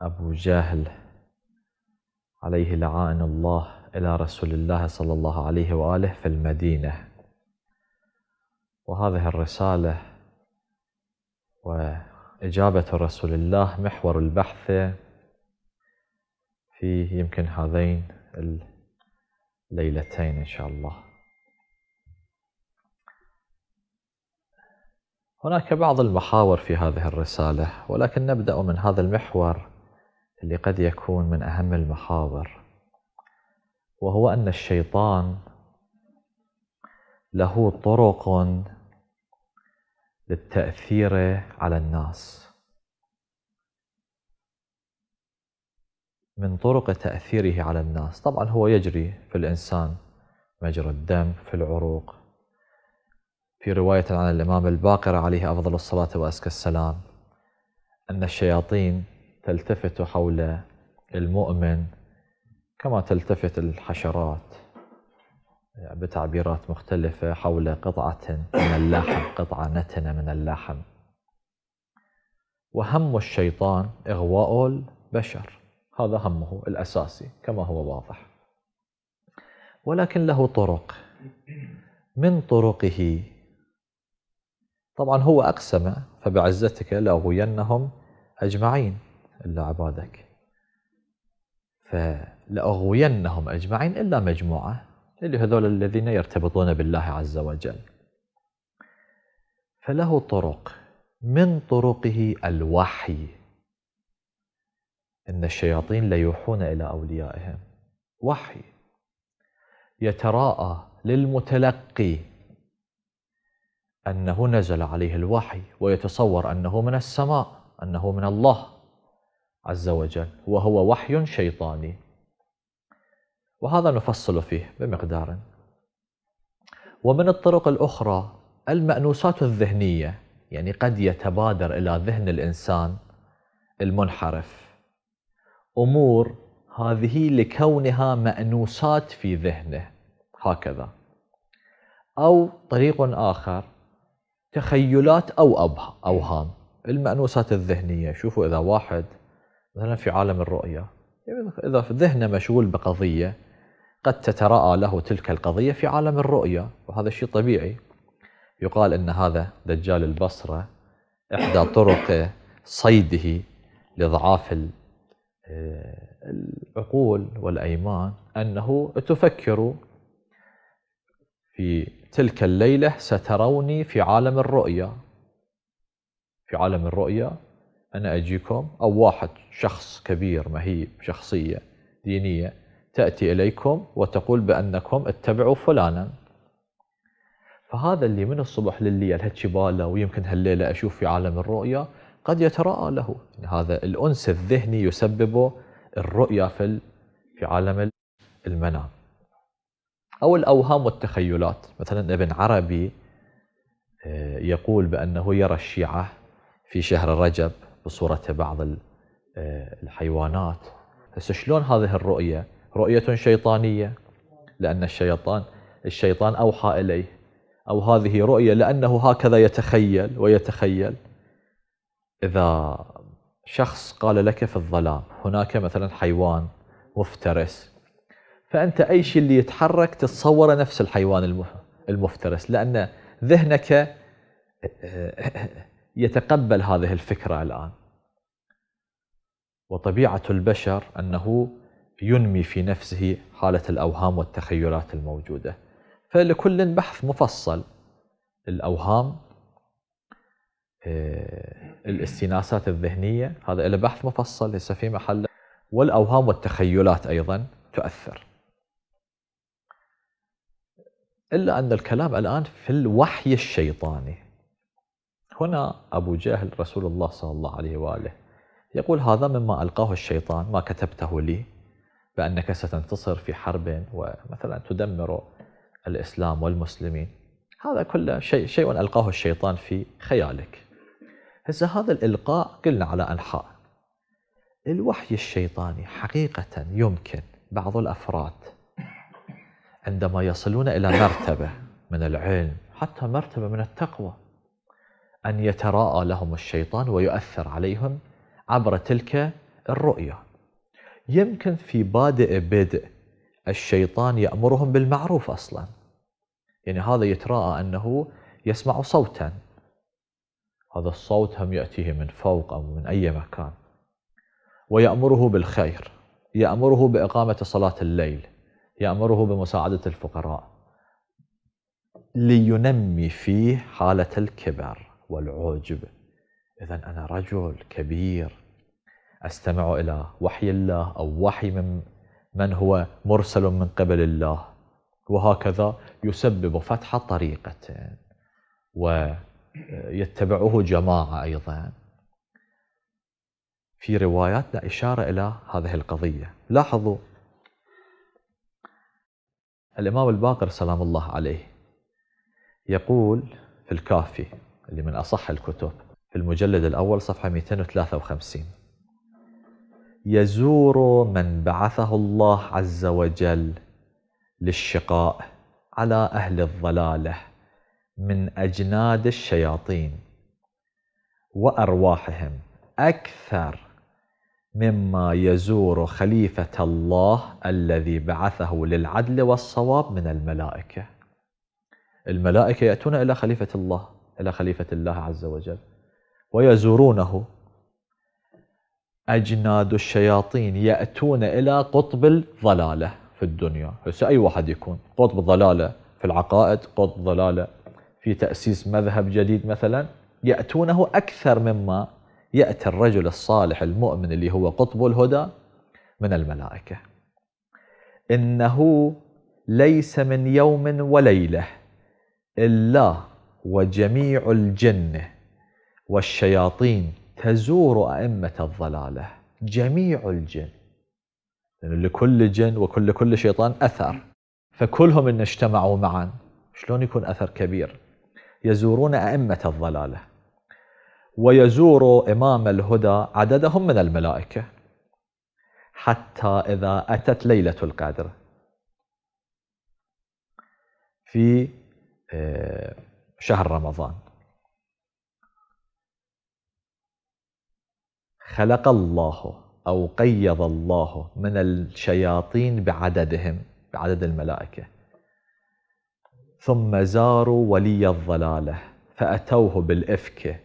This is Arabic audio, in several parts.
أبو جهل عليه لعائن الله إلى رسول الله صلى الله عليه وآله في المدينة وهذه الرسالة وإجابة رسول الله محور البحث في يمكن هذين الليلتين إن شاء الله هناك بعض المحاور في هذه الرسالة ولكن نبدأ من هذا المحور اللي قد يكون من أهم المحاور وهو أن الشيطان له طرق للتأثير على الناس من طرق تأثيره على الناس طبعا هو يجري في الإنسان مجرى الدم في العروق في رواية عن الإمام الباقر عليه أفضل الصلاة وأزكى السلام أن الشياطين تلتفت حول المؤمن كما تلتفت الحشرات بتعبيرات مختلفة حول قطعة من اللحم قطعة نتنة من اللحم وهم الشيطان إغواء البشر هذا همه الأساسي كما هو واضح ولكن له طرق من طرقه طبعا هو أقسم فبعزتك لأغوينهم أجمعين إلا عبادك فلأغوينهم أجمعين إلا مجموعة اللي هذول الذين يرتبطون بالله عز وجل فله طرق من طرقه الوحي إن الشياطين ليوحون إلى أوليائهم وحي يتراءى للمتلقي أنه نزل عليه الوحي ويتصور أنه من السماء أنه من الله عز وجل وهو وحي شيطاني وهذا نفصل فيه بمقدار ومن الطرق الأخرى المأنوسات الذهنية يعني قد يتبادر إلى ذهن الإنسان المنحرف أمور هذه لكونها مأنوسات في ذهنه هكذا أو طريق آخر تخيلات أو أوهام المأنوسات الذهنية شوفوا إذا واحد مثلا في عالم الرؤية يعني إذا ذهنه مشغول بقضية قد تتراءى له تلك القضية في عالم الرؤية وهذا شيء طبيعي يقال أن هذا دجال البصرة إحدى طرق صيده لضعاف العقول والأيمان أنه تفكر في تلك الليلة ستروني في عالم الرؤيا في عالم الرؤيا أنا أجيكم أو واحد شخص كبير مهيب شخصية دينية تأتي إليكم وتقول بأنكم اتبعوا فلانا فهذا اللي من الصبح لليل هالشي باله ويمكن هالليلة أشوف في عالم الرؤيا قد يتراءى له هذا الأنس الذهني يسببه الرؤيا في في عالم المنام أو الأوهام والتخيلات مثلا ابن عربي آه، يقول بأنه يرى الشيعة في شهر رجب بصورتها بعض آه، الحيوانات هسه شلون هذه الرؤية رؤية شيطانية لأن الشيطان الشيطان أوحى إليه أو هذه رؤية لأنه هكذا يتخيل ويتخيل إذا شخص قال لك في الظلام هناك مثلا حيوان مفترس فأنت أي شيء اللي يتحرك تتصور نفس الحيوان المفترس لأن ذهنك آه، آه، يتقبل هذه الفكرة الآن وطبيعة البشر أنه ينمي في نفسه حالة الأوهام والتخيلات الموجودة فلكل بحث مفصل الأوهام آه، الاستناسات الذهنية هذا إلى بحث مفصل ليس في محله والأوهام والتخيلات أيضا تؤثر إلا أن الكلام الآن في الوحي الشيطاني هنا أبو جهل رسول الله صلى الله عليه وآله يقول هذا مما ألقاه الشيطان ما كتبته لي بأنك ستنتصر في حرب ومثلا تدمر الإسلام والمسلمين هذا كله شيء شيء ألقاه الشيطان في خيالك هسه هذا الإلقاء قلنا على أنحاء الوحي الشيطاني حقيقة يمكن بعض الأفراد عندما يصلون إلى مرتبة من العلم حتى مرتبة من التقوى أن يتراءى لهم الشيطان ويؤثر عليهم عبر تلك الرؤية يمكن في بادئ بدء الشيطان يأمرهم بالمعروف أصلا يعني هذا يتراءى أنه يسمع صوتا هذا الصوت هم يأتيه من فوق أو من أي مكان ويأمره بالخير يأمره بإقامة صلاة الليل يأمره بمساعدة الفقراء لينمي فيه حالة الكبر والعجب إذا أنا رجل كبير أستمع إلى وحي الله أو وحي من, من هو مرسل من قبل الله وهكذا يسبب فتح طريقة ويتبعه جماعة أيضا في رواياتنا إشارة إلى هذه القضية لاحظوا الإمام الباقر سلام الله عليه يقول في الكافي اللي من أصح الكتب في المجلد الأول صفحة 253 يزور من بعثه الله عز وجل للشقاء على أهل الضلالة من أجناد الشياطين وأرواحهم أكثر مما يزور خليفة الله الذي بعثه للعدل والصواب من الملائكة الملائكة يأتون إلى خليفة الله إلى خليفة الله عز وجل ويزورونه أجناد الشياطين يأتون إلى قطب الضلالة في الدنيا هسه أي واحد يكون قطب الضلالة في العقائد قطب الضلالة في تأسيس مذهب جديد مثلا يأتونه أكثر مما يأتي الرجل الصالح المؤمن اللي هو قطب الهدى من الملائكة إنه ليس من يوم وليلة إلا وجميع الجنة والشياطين تزور أئمة الضلالة جميع الجن لأن يعني لكل جن وكل كل شيطان أثر فكلهم إن اجتمعوا معا شلون يكون أثر كبير يزورون أئمة الضلالة ويزور إمام الهدى عددهم من الملائكة حتى إذا أتت ليلة القدر في آه، شهر رمضان خلق الله أو قيض الله من الشياطين بعددهم بعدد الملائكة ثم زاروا ولي الضلالة فأتوه بالإفك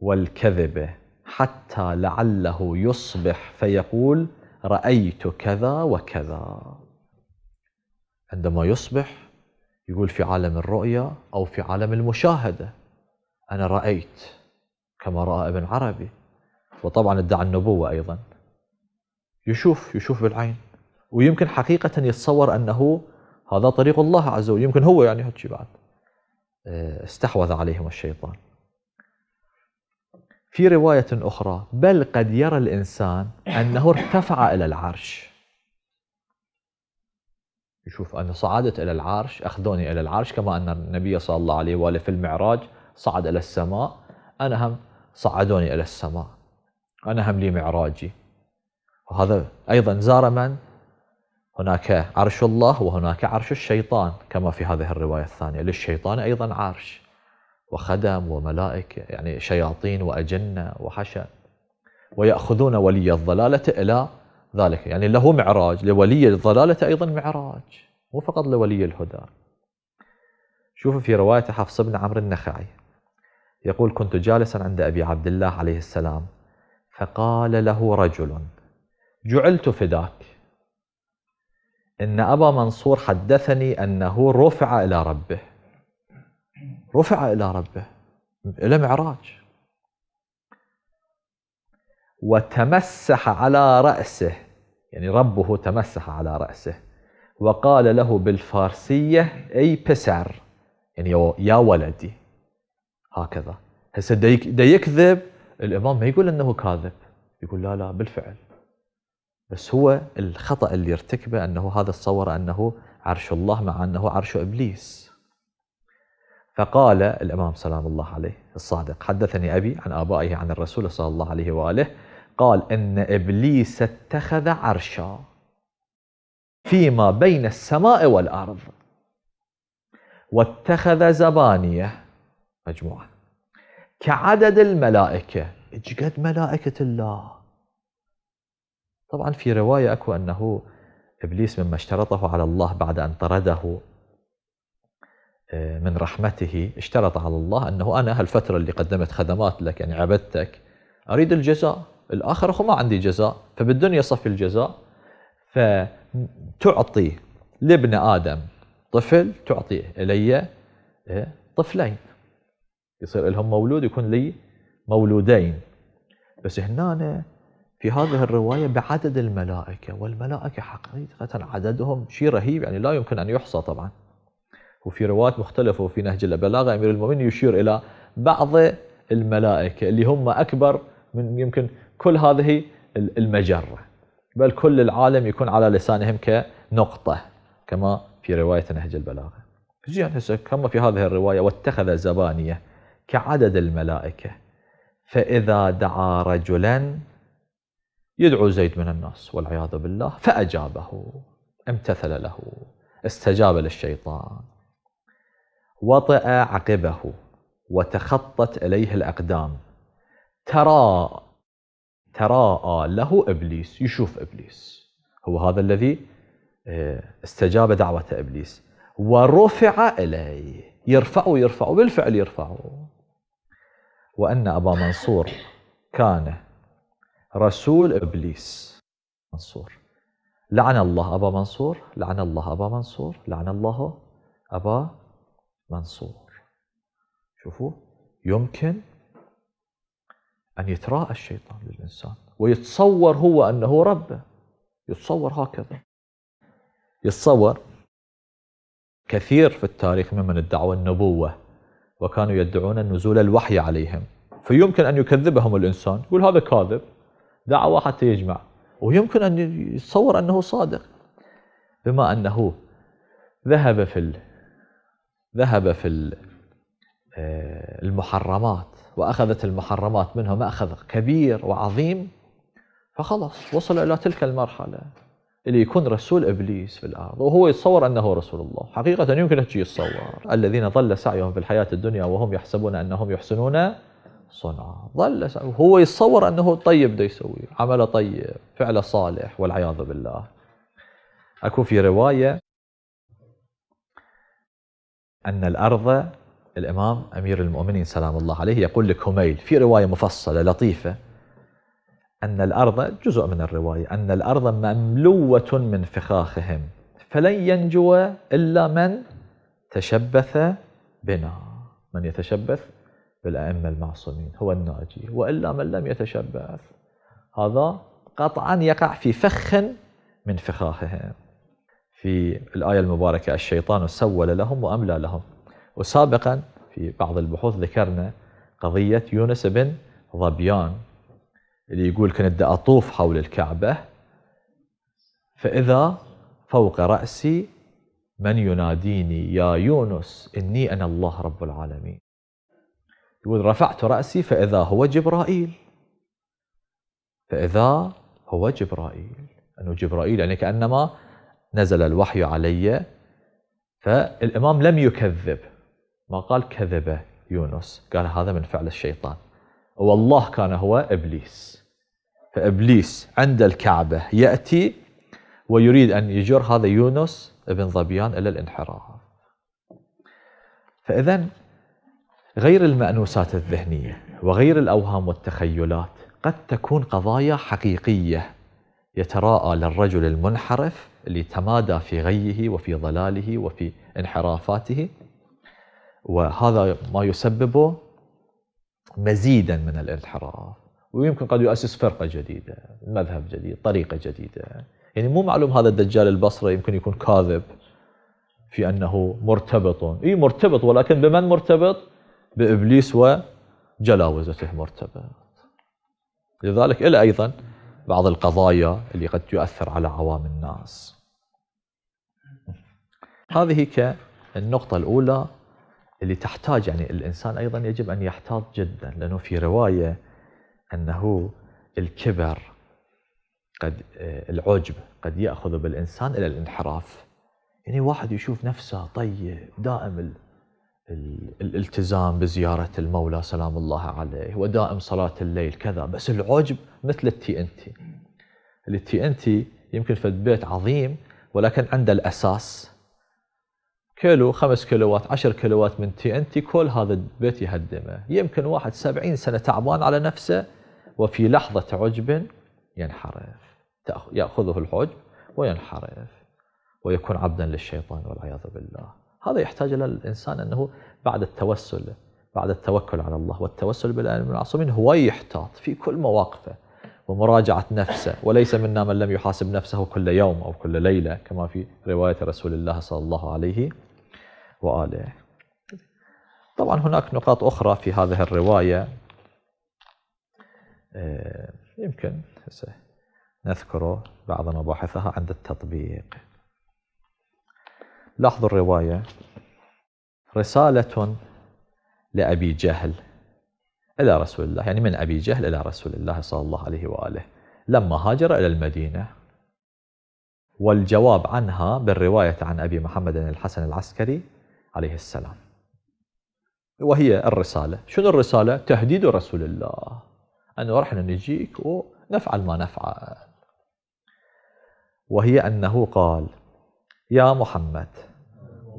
والكذبة حتى لعله يصبح فيقول رأيت كذا وكذا عندما يصبح يقول في عالم الرؤية أو في عالم المشاهدة أنا رأيت كما رأى ابن عربي وطبعا ادعى النبوة أيضا يشوف يشوف بالعين ويمكن حقيقة يتصور أنه هذا طريق الله عز وجل يمكن هو يعني هالشي بعد آه، استحوذ عليهم الشيطان في رواية أخرى بل قد يرى الإنسان أنه ارتفع إلى العرش يشوف أنا صعدت إلى العرش أخذوني إلى العرش كما أن النبي صلى الله عليه وآله في المعراج صعد إلى السماء أنا هم صعدوني إلى السماء أنا هم لي معراجي وهذا أيضا زار من؟ هناك عرش الله وهناك عرش الشيطان كما في هذه الرواية الثانية للشيطان أيضا عرش وخدم وملائكة يعني شياطين وأجنة وحشد ويأخذون ولي الضلالة إلى ذلك يعني له معراج لولي الضلالة أيضا معراج مو فقط لولي الهدى شوفوا في رواية حفص بن عمرو النخعي يقول كنت جالسا عند أبي عبد الله عليه السلام فقال له رجل جعلت فداك إن أبا منصور حدثني أنه رفع إلى ربه رفع إلى ربه إلى معراج وتمسح على رأسه يعني ربه تمسح على رأسه وقال له بالفارسية أي بسعر يعني يا ولدي هكذا هسه دا يكذب الإمام ما يقول أنه كاذب يقول لا لا بالفعل بس هو الخطأ اللي ارتكبه أنه هذا تصور أنه عرش الله مع أنه عرش إبليس فقال الإمام سلام الله عليه الصادق حدثني أبي عن آبائه عن الرسول صلى الله عليه وآله قال إن إبليس اتخذ عرشا فيما بين السماء والأرض واتخذ زبانية مجموعة كعدد الملائكة اجقد ملائكة الله طبعا في رواية أكو أنه إبليس مما اشترطه على الله بعد أن طرده آه، من رحمته اشترط على الله أنه أنا هالفترة اللي قدمت خدمات لك يعني عبدتك أريد الجزاء الاخر اخو ما عندي جزاء فبالدنيا صفي الجزاء فتعطي لابن آدم طفل تعطي إلي إيه، طفلين يصير لهم مولود يكون لي مولودين بس هنا في هذه الرواية بعدد الملائكة والملائكة حقيقة عددهم شيء رهيب يعني لا يمكن أن يحصى طبعا وفي روايات مختلفة وفي نهج البلاغة أمير المؤمنين يشير إلى بعض الملائكة اللي هم أكبر من يمكن كل هذه المجرة بل كل العالم يكون على لسانهم كنقطة كما في رواية نهج البلاغة زين هسه كما في هذه الرواية واتخذ زبانية كعدد الملائكة فإذا دعا رجلا يدعو زيد من الناس والعياذ بالله فأجابه امتثل له استجاب للشيطان وطأ عقبه وتخطت إليه الأقدام ترى تراءى آه، له ابليس يشوف ابليس هو هذا الذي آه، استجاب دعوه ابليس ورفع اليه يرفع يرفع بالفعل يرفع وان ابا منصور كان رسول ابليس منصور لعن الله ابا منصور لعن الله ابا منصور لعن الله ابا منصور شوفوا يمكن أن يتراءى الشيطان للإنسان ويتصور هو أنه ربه يتصور هكذا يتصور كثير في التاريخ ممن ادعوا النبوة وكانوا يدعون نزول الوحي عليهم فيمكن أن يكذبهم الإنسان يقول هذا كاذب دعوة حتى يجمع ويمكن أن يتصور أنه صادق بما أنه ذهب في ال... ذهب في ال... آه، المحرمات وأخذت المحرمات منه ماخذ كبير وعظيم فخلص وصل إلى تلك المرحلة اللي يكون رسول إبليس في الأرض وهو يتصور أنه رسول الله حقيقة يمكن أن يتصور الذين ظل سعيهم في الحياة الدنيا وهم يحسبون أنهم يحسنون صنعا ظل سعيهم. هو يتصور أنه طيب دا يسوي عمل طيب فعل صالح والعياذ بالله أكو في رواية أن الأرض الإمام أمير المؤمنين سلام الله عليه يقول لك هميل في رواية مفصلة لطيفة أن الأرض جزء من الرواية أن الأرض مملوة من فخاخهم فلن ينجو إلا من تشبث بنا من يتشبث بالأئمة المعصومين هو الناجي وإلا من لم يتشبث هذا قطعا يقع في فخ من فخاخهم في الآية المباركة الشيطان سول لهم وأملى لهم وسابقا في بعض البحوث ذكرنا قضية يونس بن ظبيان اللي يقول كنت أطوف حول الكعبة فإذا فوق رأسي من يناديني يا يونس إني أنا الله رب العالمين يقول رفعت رأسي فإذا هو جبرائيل فإذا هو جبرائيل أنه جبرائيل يعني كأنما نزل الوحي علي فالإمام لم يكذب ما قال كذبه يونس قال هذا من فعل الشيطان والله كان هو إبليس فإبليس عند الكعبة يأتي ويريد أن يجر هذا يونس ابن ظبيان إلى الانحراف فإذا غير المأنوسات الذهنية وغير الأوهام والتخيلات قد تكون قضايا حقيقية يتراءى للرجل المنحرف اللي تمادى في غيه وفي ضلاله وفي انحرافاته وهذا ما يسببه مزيدا من الانحراف ويمكن قد يؤسس فرقة جديدة مذهب جديد طريقة جديدة يعني مو معلوم هذا الدجال البصري يمكن يكون كاذب في أنه مرتبط إي مرتبط ولكن بمن مرتبط بإبليس وجلاوزته مرتبط لذلك إلى أيضا بعض القضايا اللي قد يؤثر على عوام الناس هذه كالنقطة الأولى اللي تحتاج يعني الانسان ايضا يجب ان يحتاط جدا لانه في روايه انه الكبر قد آه، العجب قد ياخذ بالانسان الى الانحراف يعني واحد يشوف نفسه طيب دائم الالتزام بزيارة المولى سلام الله عليه ودائم صلاة الليل كذا بس العجب مثل التي تي التي تي يمكن في بيت عظيم ولكن عنده الأساس كيلو 5 كيلوات 10 كيلوات من تي ان تي كل هذا البيت يهدمه يمكن واحد 70 سنه تعبان على نفسه وفي لحظه عجب ينحرف ياخذه العجب وينحرف ويكون عبدا للشيطان والعياذ بالله هذا يحتاج الى الانسان انه بعد التوسل بعد التوكل على الله والتوسل من المعصومين هو يحتاط في كل مواقفه ومراجعه نفسه وليس منا من لم يحاسب نفسه كل يوم او كل ليله كما في روايه رسول الله صلى الله عليه وسلم وآله طبعا هناك نقاط أخرى في هذه الرواية آه، يمكن نذكر بعض مباحثها عند التطبيق لاحظوا الرواية رسالة لأبي جهل إلى رسول الله يعني من أبي جهل إلى رسول الله صلى الله عليه وآله لما هاجر إلى المدينة والجواب عنها بالرواية عن أبي محمد الحسن العسكري عليه السلام وهي الرسالة شنو الرسالة؟ تهديد رسول الله أنه رحنا نجيك ونفعل ما نفعل وهي أنه قال يا محمد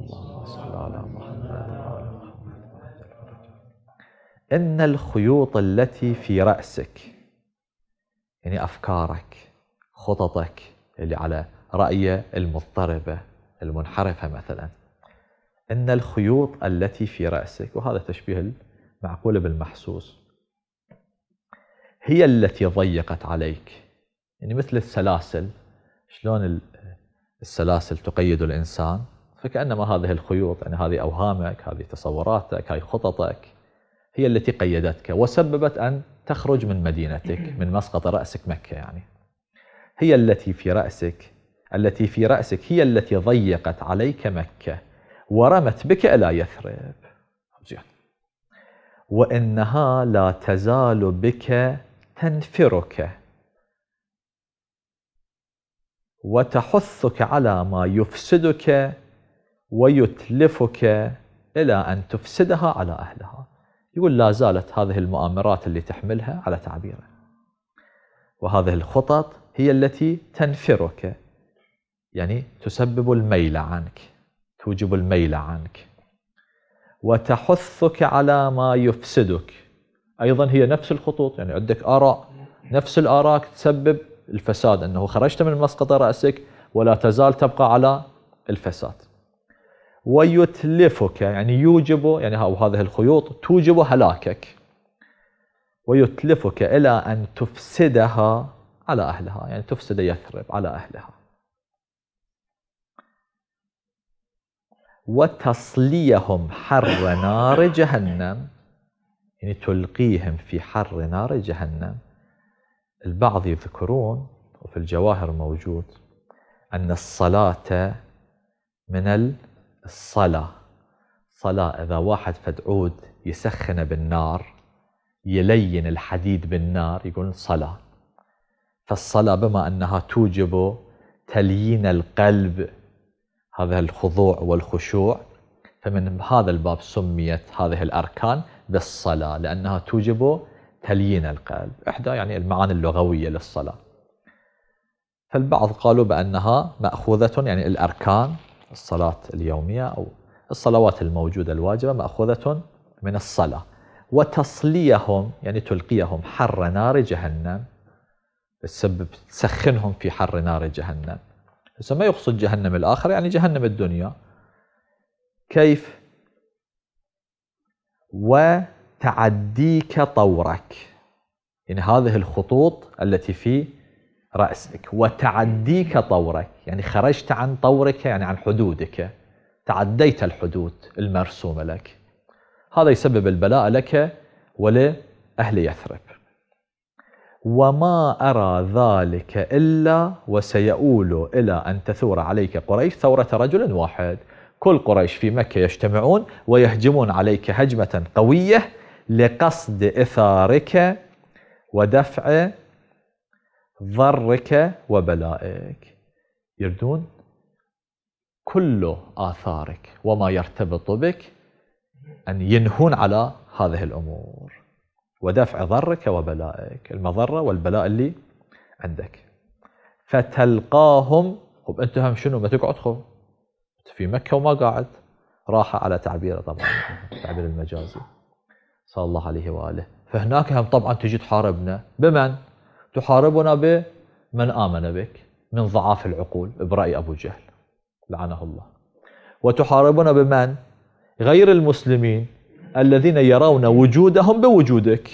صلى الله على محمد إن الخيوط التي في رأسك يعني أفكارك خططك اللي على رأيه المضطربة المنحرفة مثلا ان الخيوط التي في راسك وهذا تشبيه المعقول بالمحسوس هي التي ضيقت عليك يعني مثل السلاسل شلون السلاسل تقيد الانسان فكانما هذه الخيوط يعني هذه اوهامك هذه تصوراتك هذه خططك هي التي قيدتك وسببت ان تخرج من مدينتك من مسقط راسك مكه يعني هي التي في راسك التي في راسك هي التي ضيقت عليك مكه ورمت بك إلى يثرب زين وإنها لا تزال بك تنفرك وتحثك على ما يفسدك ويتلفك إلى أن تفسدها على أهلها يقول لا زالت هذه المؤامرات اللي تحملها على تعبيره وهذه الخطط هي التي تنفرك يعني تسبب الميل عنك توجب الميل عنك وتحثك على ما يفسدك أيضا هي نفس الخطوط يعني عندك آراء نفس الآراء تسبب الفساد أنه خرجت من مسقط رأسك ولا تزال تبقى على الفساد ويتلفك يعني يوجب يعني هذه الخيوط توجب هلاكك ويتلفك إلى أن تفسدها على أهلها يعني تفسد يثرب على أهلها وتصليهم حر نار جهنم يعني تلقيهم في حر نار جهنم البعض يذكرون وفي الجواهر موجود أن الصلاة من الصلاة صلاة إذا واحد فد عود يسخنه بالنار يلين الحديد بالنار يقول صلاة فالصلاة بما أنها توجب تليين القلب هذا الخضوع والخشوع فمن هذا الباب سميت هذه الأركان بالصلاة لأنها توجب تليين القلب إحدى يعني المعاني اللغوية للصلاة فالبعض قالوا بأنها مأخوذة يعني الأركان الصلاة اليومية أو الصلوات الموجودة الواجبة مأخوذة من الصلاة وتصليهم يعني تلقيهم حر نار جهنم تسبب تسخنهم في حر نار جهنم هسه ما يقصد جهنم الآخر يعني جهنم الدنيا كيف وتعديك طورك يعني هذه الخطوط التي في رأسك وتعديك طورك يعني خرجت عن طورك يعني عن حدودك تعديت الحدود المرسومة لك هذا يسبب البلاء لك ولأهل يثرب وما أرى ذلك إلا وسيؤول إلى أن تثور عليك قريش ثورة رجل واحد كل قريش في مكة يجتمعون ويهجمون عليك هجمة قوية لقصد إثارك ودفع ضرك وبلائك يردون كل آثارك وما يرتبط بك أن ينهون على هذه الأمور ودفع ضرك وبلائك المضرة والبلاء اللي عندك فتلقاهم خب أنت هم شنو ما تقعد خب في مكة وما قاعد راحة على تعبيره طبعا التعبير المجازي صلى الله عليه وآله فهناك هم طبعا تجي تحاربنا بمن؟ تحاربنا بمن آمن بك من ضعاف العقول برأي أبو جهل لعنه الله وتحاربنا بمن؟ غير المسلمين الذين يرون وجودهم بوجودك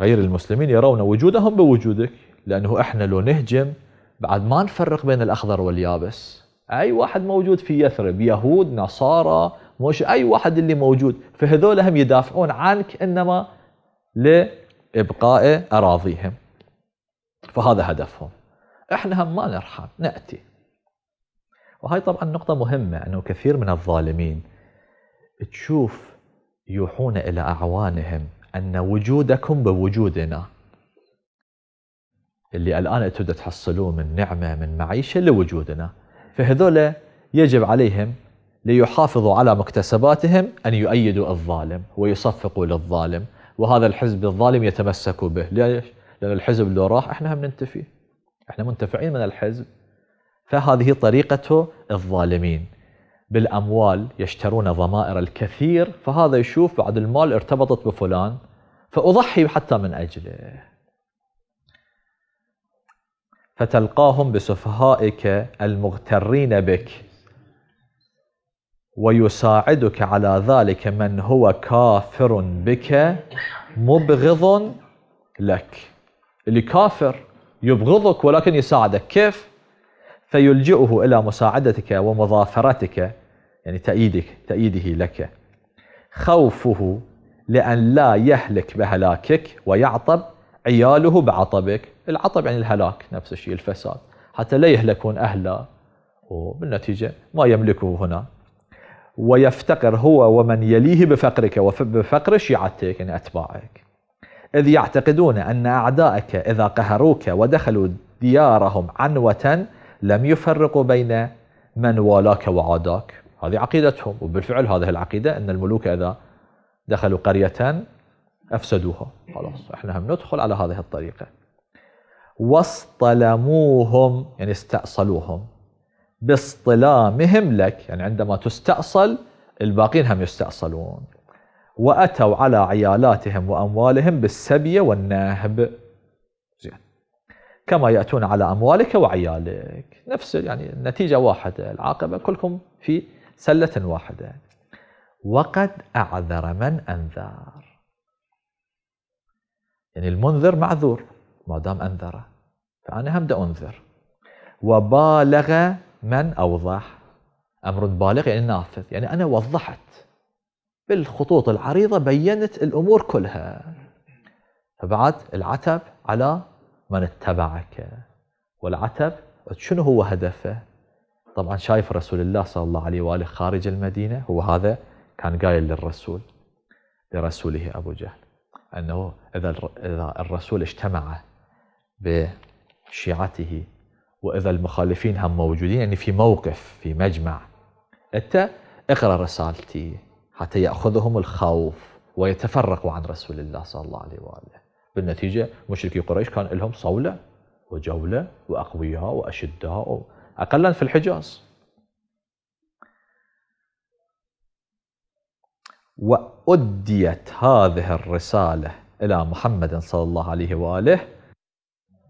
غير المسلمين يرون وجودهم بوجودك لأنه إحنا لو نهجم بعد ما نفرق بين الأخضر واليابس أي واحد موجود في يثرب يهود نصارى مش أي واحد اللي موجود فهذول هم يدافعون عنك إنما لإبقاء أراضيهم فهذا هدفهم إحنا هم ما نرحم نأتي وهي طبعا نقطة مهمة أنه كثير من الظالمين تشوف يوحون إلى أعوانهم أن وجودكم بوجودنا اللي الآن أنتم تحصلوه من نعمة من معيشة لوجودنا فهذولا يجب عليهم ليحافظوا على مكتسباتهم أن يؤيدوا الظالم ويصفقوا للظالم وهذا الحزب الظالم يتمسكوا به ليش؟ لأن الحزب لو راح احنا هم ننتفي احنا منتفعين من الحزب فهذه طريقة الظالمين بالأموال يشترون ضمائر الكثير فهذا يشوف بعد المال ارتبطت بفلان فأضحي حتى من أجله فتلقاهم بسفهائك المغترين بك ويساعدك على ذلك من هو كافر بك مبغض لك اللي كافر يبغضك ولكن يساعدك كيف؟ فيلجئه إلى مساعدتك ومظافرتك يعني تأييدك تأييده لك خوفه لأن لا يهلك بهلاكك ويعطب عياله بعطبك العطب يعني الهلاك نفس الشيء الفساد حتى لا يهلكون أهله وبالنتيجة ما يملكه هنا ويفتقر هو ومن يليه بفقرك وبفقر شيعتك يعني أتباعك إذ يعتقدون أن أعدائك إذا قهروك ودخلوا ديارهم عنوة لم يفرقوا بين من والاك وعاداك هذه عقيدتهم وبالفعل هذه العقيدة أن الملوك إذا دخلوا قرية أفسدوها خلاص إحنا هم ندخل على هذه الطريقة واصطلموهم يعني استأصلوهم باصطلامهم لك يعني عندما تستأصل الباقين هم يستأصلون وأتوا على عيالاتهم وأموالهم بالسبية والنهب زين كما يأتون على أموالك وعيالك نفس يعني النتيجة واحدة العاقبة كلكم في سلة واحدة وقد أعذر من أنذر يعني المنذر معذور ما دام أنذره فأنا هم دا أنذر وبالغ من أوضح أمر بالغ يعني نافذ يعني أنا وضحت بالخطوط العريضة بينت الأمور كلها فبعد العتب على من اتبعك والعتب شنو هو هدفه طبعا شايف رسول الله صلى الله عليه وآله خارج المدينة هو هذا كان قايل للرسول لرسوله أبو جهل أنه إذا اذا الرسول اجتمع بشيعته وإذا المخالفين هم موجودين يعني في موقف في مجمع أنت اقرأ رسالتي حتى يأخذهم الخوف ويتفرقوا عن رسول الله صلى الله عليه وآله بالنتيجة مشركي قريش كان لهم صولة وجولة وأقوياء وأشداء أقلا في الحجاز وأديت هذه الرسالة إلى محمد صلى الله عليه وآله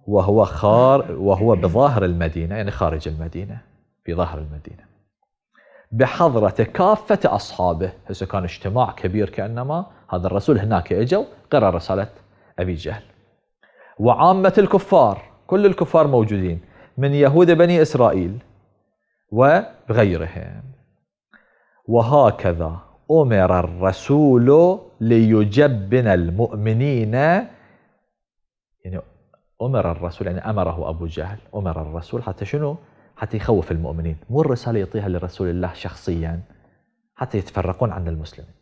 وهو خار وهو بظاهر المدينة يعني خارج المدينة في ظهر المدينة بحضرة كافة أصحابه هسه كان اجتماع كبير كأنما هذا الرسول هناك إجوا قرأ رسالة أبي جهل وعامة الكفار كل الكفار موجودين من يهود بني إسرائيل وغيرهم وهكذا أمر الرسول ليجبن المؤمنين يعني أمر الرسول يعني أمره أبو جهل أمر الرسول حتى شنو حتى يخوف المؤمنين مو الرسالة يعطيها لرسول الله شخصيا حتى يتفرقون عن المسلمين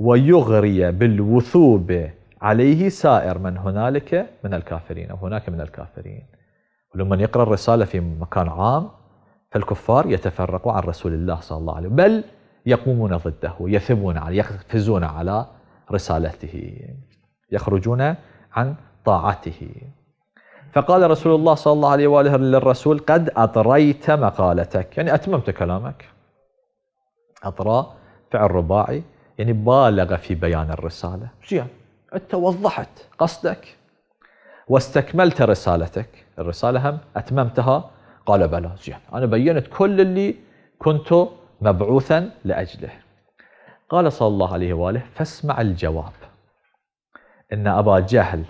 ويغري بالوثوب عليه سائر من هنالك من الكافرين أو هناك من الكافرين ولما يقرأ الرسالة في مكان عام فالكفار يتفرقوا عن رسول الله صلى الله عليه وسلم بل يقومون ضده يثبون عليه يقفزون على رسالته يخرجون عن طاعته فقال رسول الله صلى الله عليه وآله للرسول قد أطريت مقالتك يعني أتممت كلامك أطرى فعل رباعي يعني بالغ في بيان الرسالة زين أنت وضحت قصدك واستكملت رسالتك الرسالة هم أتممتها قال بلى زين أنا بينت كل اللي كنت مبعوثا لأجله قال صلى الله عليه وآله فاسمع الجواب إن أبا جهل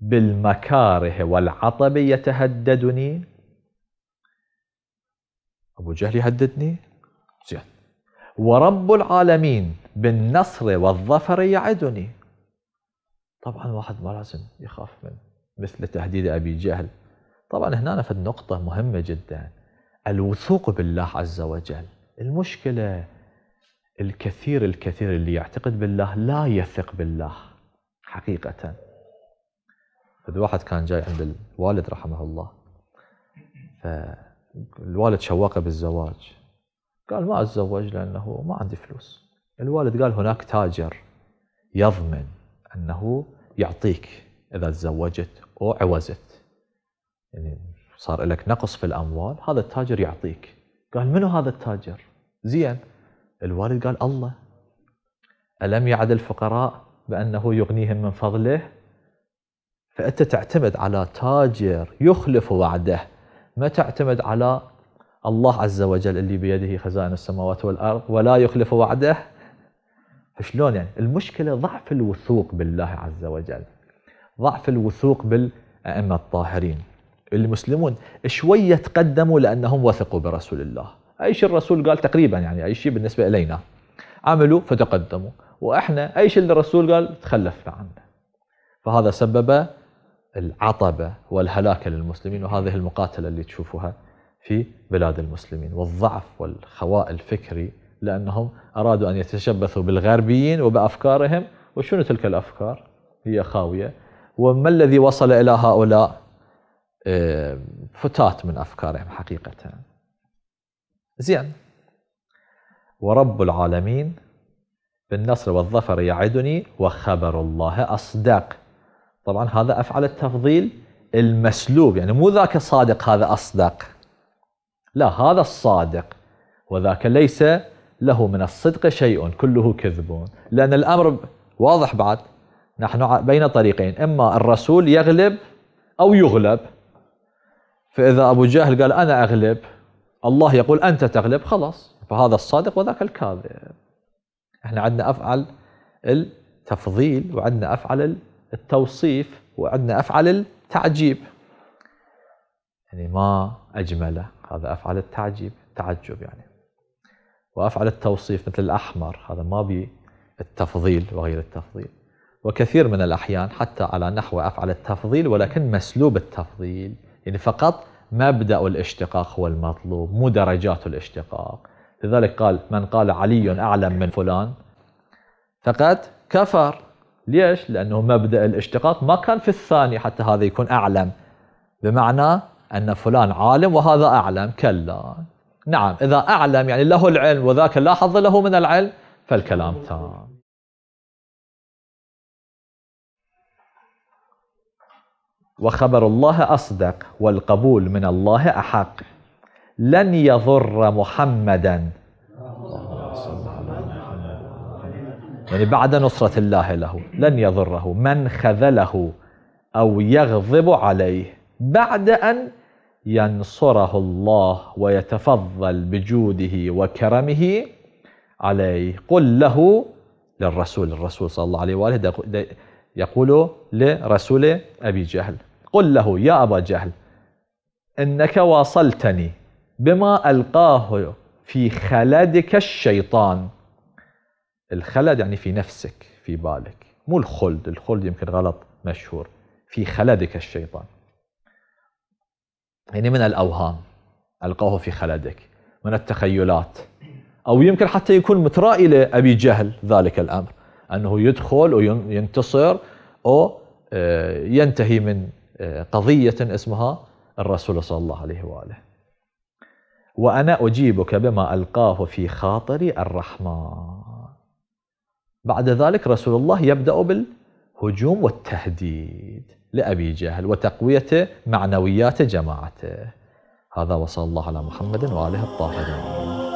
بالمكاره والعطب يتهددني أبو جهل يهددني زين ورب العالمين بالنصر والظفر يعدني طبعا واحد ما لازم يخاف من مثل تهديد أبي جهل طبعا هنا في النقطة مهمة جدا الوثوق بالله عز وجل المشكلة الكثير الكثير اللي يعتقد بالله لا يثق بالله حقيقة إذ واحد كان جاي عند الوالد رحمه الله فالوالد شوقه بالزواج قال ما أتزوج لأنه ما عندي فلوس الوالد قال هناك تاجر يضمن أنه يعطيك إذا تزوجت أو عوزت يعني صار لك نقص في الاموال هذا التاجر يعطيك قال منو هذا التاجر زين الوالد قال الله الم يعد الفقراء بانه يغنيهم من فضله فانت تعتمد على تاجر يخلف وعده ما تعتمد على الله عز وجل اللي بيده خزائن السماوات والارض ولا يخلف وعده شلون يعني المشكله ضعف الوثوق بالله عز وجل ضعف الوثوق بالائمه الطاهرين المسلمون شوية تقدموا لأنهم وثقوا برسول الله أي شيء الرسول قال تقريبا يعني أي شيء بالنسبة إلينا عملوا فتقدموا وإحنا أي شيء الرسول قال تخلفنا عنه فهذا سبب العطبة والهلاكة للمسلمين وهذه المقاتلة اللي تشوفوها في بلاد المسلمين والضعف والخواء الفكري لأنهم أرادوا أن يتشبثوا بالغربيين وبأفكارهم وشنو تلك الأفكار هي خاوية وما الذي وصل إلى هؤلاء فتات من أفكارهم حقيقة زين ورب العالمين بالنصر والظفر يعدني وخبر الله أصدق طبعا هذا أفعل التفضيل المسلوب يعني مو ذاك الصادق هذا أصدق لا هذا الصادق وذاك ليس له من الصدق شيء كله كذب لأن الأمر واضح بعد نحن بين طريقين إما الرسول يغلب أو يغلب فإذا أبو جهل قال أنا أغلب الله يقول أنت تغلب خلاص فهذا الصادق وذاك الكاذب احنا عندنا أفعل التفضيل وعندنا أفعل التوصيف وعندنا أفعل التعجيب يعني ما أجمله هذا أفعل التعجيب تعجب يعني وأفعل التوصيف مثل الأحمر هذا ما بي التفضيل وغير التفضيل وكثير من الأحيان حتى على نحو أفعل التفضيل ولكن مسلوب التفضيل يعني فقط مبدأ الاشتقاق هو المطلوب مو درجات الاشتقاق لذلك قال من قال علي أعلم من فلان فقد كفر ليش؟ لأنه مبدأ الاشتقاق ما كان في الثاني حتى هذا يكون أعلم بمعنى أن فلان عالم وهذا أعلم كلا نعم إذا أعلم يعني له العلم وذاك لا حظ له من العلم فالكلام تام وخبر الله أصدق والقبول من الله أحق لن يضر محمدا يعني بعد نصرة الله له لن يضره من خذله أو يغضب عليه بعد أن ينصره الله ويتفضل بجوده وكرمه عليه قل له للرسول الرسول صلى الله عليه وآله يقول لرسول أبي جهل قل له يا أبا جهل إنك واصلتني بما ألقاه في خلدك الشيطان الخلد يعني في نفسك في بالك مو الخلد الخلد يمكن غلط مشهور في خلدك الشيطان يعني من الأوهام ألقاه في خلدك من التخيلات أو يمكن حتى يكون مترائي لأبي جهل ذلك الأمر أنه يدخل وينتصر أو آه، ينتهي من آه، قضية اسمها الرسول صلى الله عليه وآله وأنا أجيبك بما ألقاه في خاطري الرحمن بعد ذلك رسول الله يبدأ بالهجوم والتهديد لأبي جهل وتقوية معنويات جماعته هذا وصلى الله على محمد وآله الطاهرين